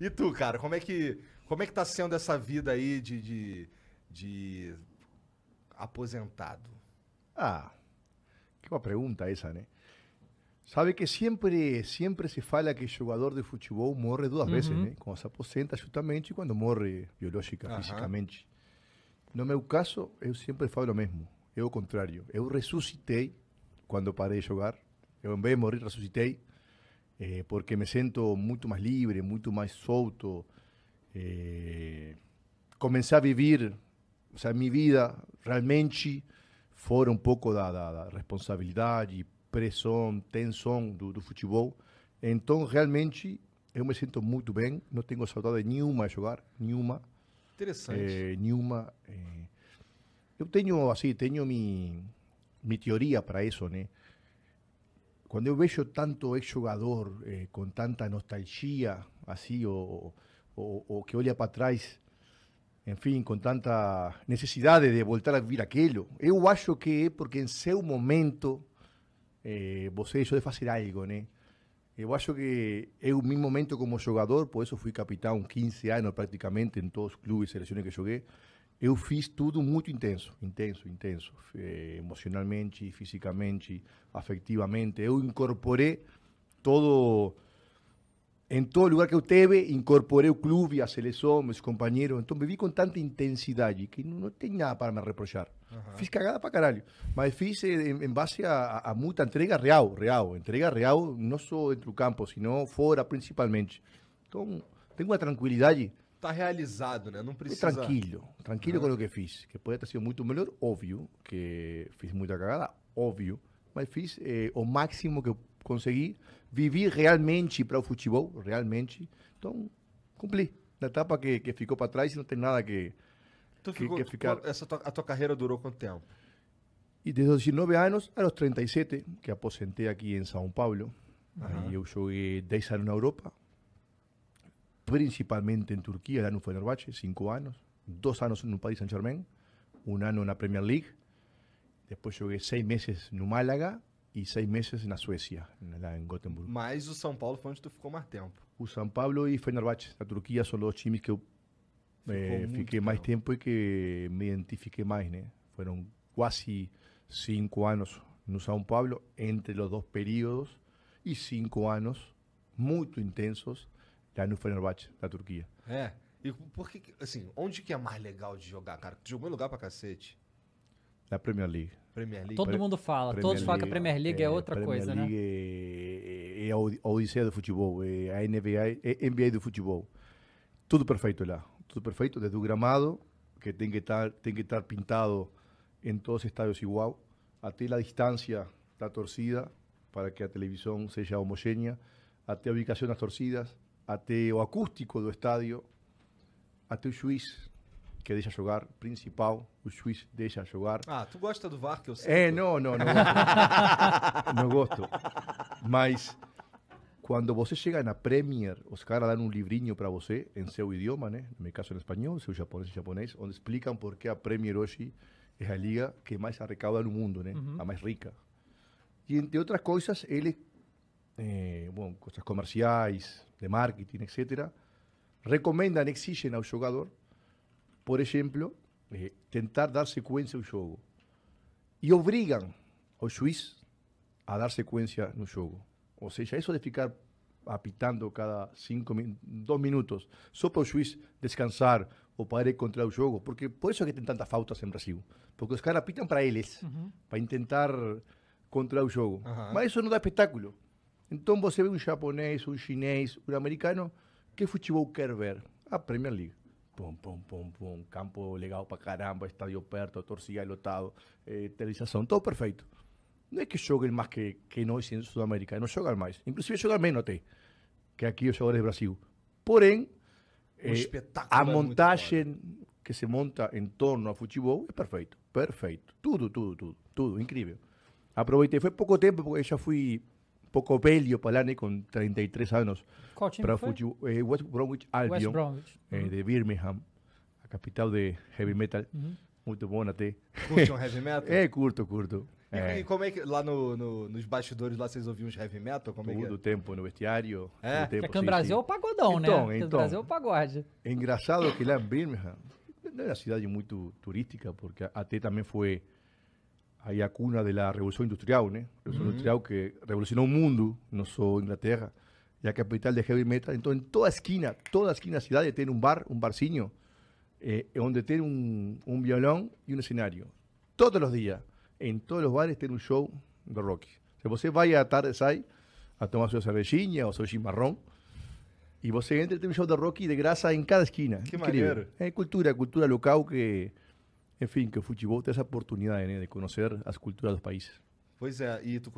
e tu, cara, como é que como é que tá sendo essa vida aí de, de, de aposentado? Ah, que boa pergunta essa, né? Sabe que sempre, sempre se fala que jogador de futebol morre duas uhum. vezes, né? Quando se aposenta justamente e quando morre biológica, uhum. fisicamente. No meu caso, eu sempre falo o mesmo. É o contrário. Eu ressuscitei quando parei de jogar. Eu, em vez de morrer, ressuscitei eh, porque me sinto muito mais livre, muito mais solto. Eh, comecei a viver, ou seja, minha vida realmente fora um pouco da, da, da responsabilidade, pressão, tensão do, do futebol. Então, realmente, eu me sinto muito bem, não tenho saudade nenhuma de jogar, nenhuma. Interessante. Eh, nenhuma. Eh. eu tenho, assim, tenho minha, minha teoria para isso, né? quando eu vejo tanto ex eh, com tanta nostalgia, assim ou que olha para trás, en fin, con tanta necessidade de voltar a vivir aquello, eu acho que é porque em seu momento eh, você deixou de fazer algo, né? Eu acho que eu, meu momento como jogador, por isso fui capitão 15 anos praticamente em todos os clubes e seleções que joguei, eu fiz tudo muito intenso, intenso, intenso, eh, emocionalmente, fisicamente, afetivamente. Eu incorporei todo em todo lugar que eu teve, incorporei o clube, a seleção, meus companheiros. Então vivi com tanta intensidade que não, não tem nada para me reprochar. Uhum. Fiz cagada para caralho, mas fiz em, eh, em base a, a, muita entrega real, real, entrega real, não só dentro do campo, sino fora principalmente. Então tenho uma tranquilidade tá realizado, né? Não precisa. E tranquilo, tranquilo uhum. com o que fiz. Que pode ter sido muito melhor, óbvio, que fiz muita cagada, óbvio, mas fiz eh, o máximo que consegui. Vivi realmente para o futebol, realmente. Então, cumpri. Na etapa que, que ficou para trás, não tem nada que. Tu que, ficou, que ficar... essa tua, a tua carreira durou quanto tempo? E desde os 19 anos, aos 37, que aposentei aqui em São Paulo, uhum. aí eu joguei 10 anos na Europa, principalmente en Turquía, fue Fenerbahce, cinco años, dos años en un país, San Germán, un año en la Premier League, después llegué seis meses en Málaga y seis meses en la Suecia, en Gothenburg. Mas o São Paulo fue donde tú ficou más tiempo? O São Paulo e Fenerbahce, la Turquía son los chimis que eh, fiquei mais tempo que me identifique más, fueron casi cinco años no São Paulo, entre los dos periodos y cinco años muy intensos já no Fenerbahçe, da Turquia. É. E por que, assim, onde que é mais legal de jogar, cara? Tu jogou em lugar pra cacete? Na Premier League. Premier League. Todo Pre mundo fala, Premier todos League, falam que a Premier League é, é outra Premier coisa, né? League né? É, é, a é é odisseia do futebol, é a NBA, é NBA do futebol. Tudo perfeito lá, tudo perfeito, desde o gramado, que tem que estar, tem que estar pintado em todos os estádios igual, até a distância da torcida, para que a televisão seja homogênea, até a ubicação das torcidas, até o acústico do estádio, até o juiz que deixa jogar, principal, o juiz deixa jogar. Ah, tu gosta do VAR que eu sei. É, eh, não, não, não gosto. não gosto. Mas quando você chega na Premier, os caras dão um livrinho para você em seu idioma, né? No meu caso em espanhol, seu japonês japonês, onde explicam por que a Premier hoje é a liga que mais arrecada no mundo, né? Uhum. A mais rica. E entre outras coisas, ele eh, bom, coisas comerciais, de marketing, etc., recomendam, exigem ao jogador, por exemplo, eh, tentar dar sequência ao jogo. E obrigam o juiz a dar sequência no jogo. Ou seja, isso de ficar apitando cada cinco, dois minutos, só para o juiz descansar ou para ir contra o jogo, porque por isso é que tem tantas faltas em Brasil, porque os caras apitam para eles, para tentar contra o jogo. Mas isso não dá espetáculo. Então você vê um japonês, um chinês, um americano, que é futebol quer ver? A Premier League. Pum, pum, pum, pum, campo legal pra caramba, estádio perto, torcida lotado, eh, televisação, tudo perfeito. Não é que joguem mais que, que nós em Sudamérica, não jogam mais. Inclusive jogam menos até que aqui os jogadores do Brasil. Porém, eh, a é montagem que se monta em torno ao futebol é perfeito, perfeito. Tudo, tudo, tudo, tudo, incrível. Aproveitei, foi pouco tempo, porque eu já fui poco lá, né, com 33 años. Para eh, West Bromwich Albion West Bromwich. Eh, de Birmingham, a capital de heavy metal. Uhum. Muito bom até. Curte um heavy metal? é, curto, curto. E, é. e, eh. como é que lá no, no, nos bastidores lá vocês ouviam os heavy metal? Como é Todo é? tempo no vestiário. É, tempo, aqui é no Brasil sim. é o pagodão, então, né? Então, no então. Brasil é o pagode. É engraçado que lá em Birmingham, não era é cidade muito turística, porque até também foi Hay a cuna de la Revolución Industrial, Industrial que revolucionó un mundo, no solo Inglaterra, ya capital de heavy metal. Entonces, en toda esquina, toda esquina la ciudad, tiene un bar, un barzinho, eh, donde tiene un violón y un escenario. Todos los días, en todos los bares, tiene un show de rock. Se você vai a tarde, a tomar su cervejinha o su chimarrón, y vos entra y show de rock de grasa en cada esquina. Qué maravilla. Es eh, cultura, cultura local que en fin, que o tenga esa oportunidad de conocer las culturas de los países. Pues, ah, tu